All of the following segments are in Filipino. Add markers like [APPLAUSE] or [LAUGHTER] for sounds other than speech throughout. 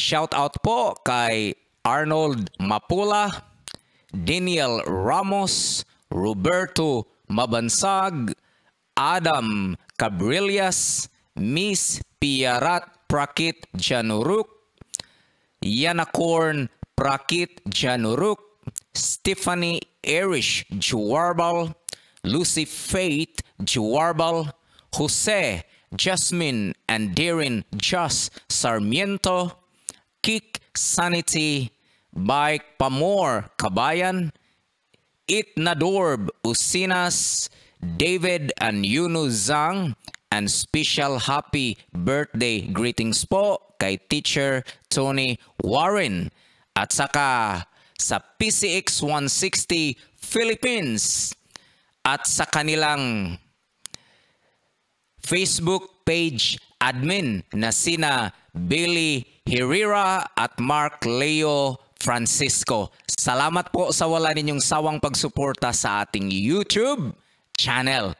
Shout out po kay Arnold Mapula, Daniel Ramos, Roberto Mabansag, Adam Cabrillas, Miss Piarat Prakit Januruk, Yanakorn Prakit Januruk, Stephanie Erish Juarbal, Lucy Faith Juarbal, Jose Jasmine and Darren Jas Sarmiento, Kick Sanity Bike Pamor Kabayan It Nadorb Usinas David and Yunu Zang and special happy birthday greetings po kay teacher Tony Warren at saka sa PCX 160 Philippines at sa kanilang Facebook page admin na sina Billy Herrera at Mark Leo Francisco. Salamat po sa wala ninyong sawang pagsuporta sa ating YouTube channel.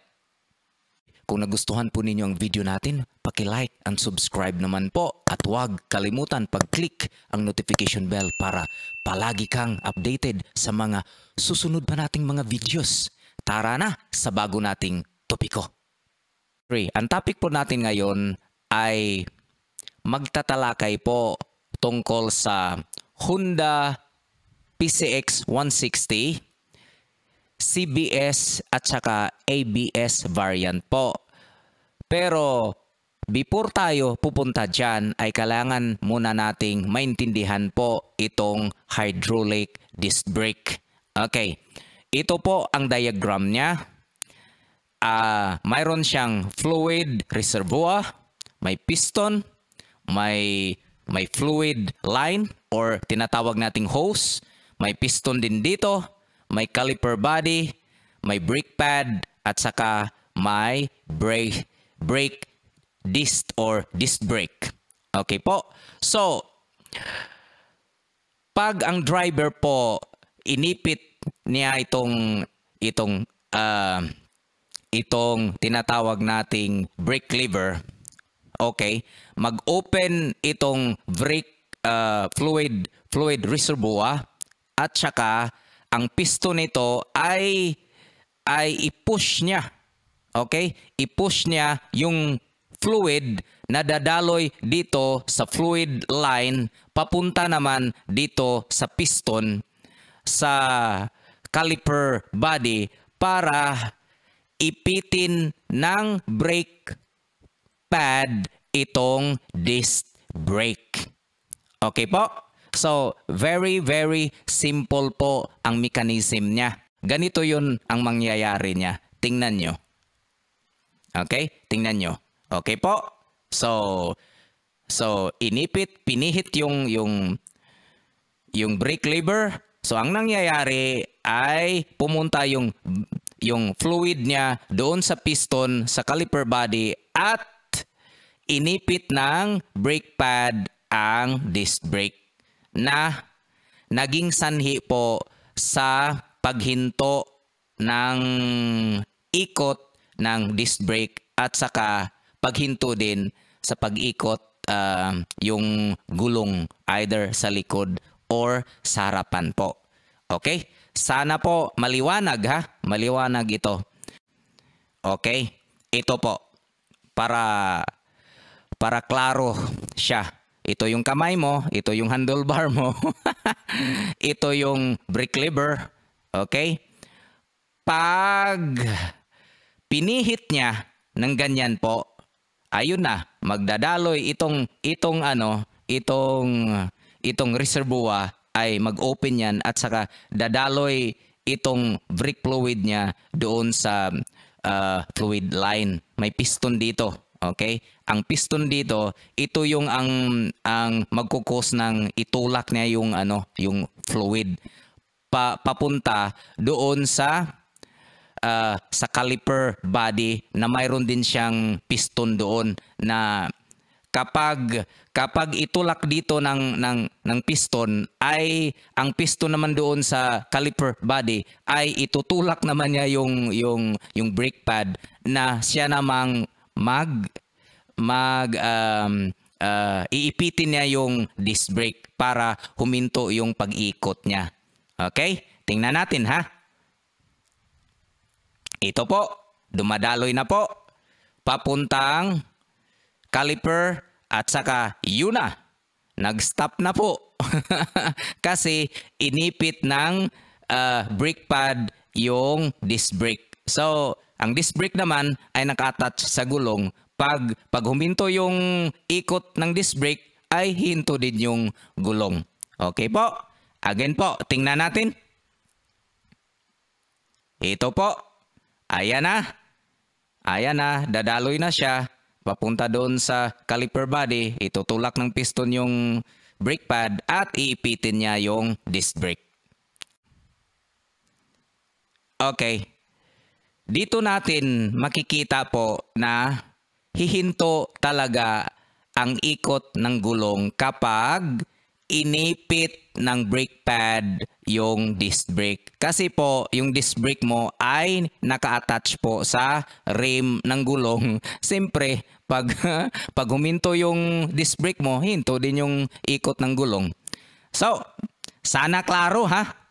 Kung nagustuhan po ninyo ang video natin, paki-like and subscribe naman po at huwag kalimutan pag-click ang notification bell para palagi kang updated sa mga susunod pa nating mga videos. Tara na sa bago nating topiko. Ang topic po natin ngayon ay magtatalakay po tungkol sa Honda PCX 160, CBS at saka ABS variant po. Pero before tayo pupunta dyan ay kailangan muna nating maintindihan po itong hydraulic disc brake. Okay, ito po ang diagram niya. Uh, mayroon siyang fluid reservoir, may piston, may may fluid line or tinatawag nating hose, may piston din dito, may caliper body, may brake pad at saka may brake brake disc or disc brake. Okay po. So pag ang driver po inipit niya itong itong uh, itong tinatawag nating brake lever okay, mag-open itong brake uh, fluid fluid reservoir at saka ang piston nito ay ay i-push niya. Okay? I-push niya yung fluid na dadaloy dito sa fluid line papunta naman dito sa piston sa caliper body para ipitin ng brake pad itong disc brake. Okay po? So, very, very simple po ang mechanism niya. Ganito yun ang mangyayari niya. Tingnan nyo. Okay? Tingnan nyo. Okay po? So, so inipit, pinihit yung, yung, yung brake lever. So, ang nangyayari ay pumunta yung, yung fluid niya doon sa piston, sa caliper body at inipit ng brake pad ang disc brake na naging sanhi po sa paghinto ng ikot ng disc brake at saka paghinto din sa pag-ikot uh, yung gulong either sa likod or sa harapan po. Okay? Sana po maliwanag ha. Maliwanag ito. Okay? Ito po. Para para klaro siya. Ito yung kamay mo, ito yung handlebar mo, [LAUGHS] ito yung brake lever. Okay? Pag pinihit niya ng ganyan po, ayun na, magdadaloy itong itong ano, itong itong reservoir ay mag-open yan at saka dadaloy itong brake fluid niya doon sa uh, fluid line. May piston dito. Okay? Ang piston dito, ito yung ang ang magkukos ng itulak niya yung ano, yung fluid pa, papunta doon sa uh, sa caliper body na mayroon din siyang piston doon na kapag kapag itulak dito ng ng ng piston ay ang piston naman doon sa caliper body ay itutulak naman niya yung yung yung brake pad na siya namang mag mag um, uh, iipitin niya yung disc brake para huminto yung pag-ikot niya. Okay? Tingnan natin ha. Ito po, dumadaloy na po papuntang caliper at saka yuna. Nag-stop na po. [LAUGHS] Kasi inipit ng uh, brake pad yung disc brake. So, ang disc brake naman ay naka-attach sa gulong. Pag, pag huminto yung ikot ng disc brake, ay hinto din yung gulong. Okay po. Again po, tingnan natin. Ito po. Ayan na. Ayan na, dadaloy na siya. Papunta doon sa caliper body, itutulak ng piston yung brake pad at iipitin niya yung disc brake. Okay dito natin makikita po na hihinto talaga ang ikot ng gulong kapag inipit ng brake pad yung disc brake. Kasi po, yung disc brake mo ay naka-attach po sa rim ng gulong. [LAUGHS] Siyempre, pag, [LAUGHS] pag huminto yung disc brake mo, hinto din yung ikot ng gulong. So, sana klaro ha.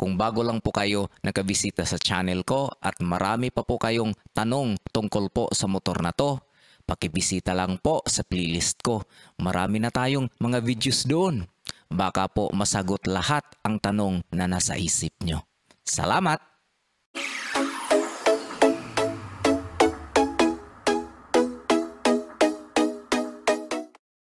Kung bago lang po kayo nakabisita sa channel ko at marami pa po kayong tanong tungkol po sa motor na to, pakibisita lang po sa playlist ko. Marami na tayong mga videos doon. Baka po masagot lahat ang tanong na nasa isip nyo. Salamat!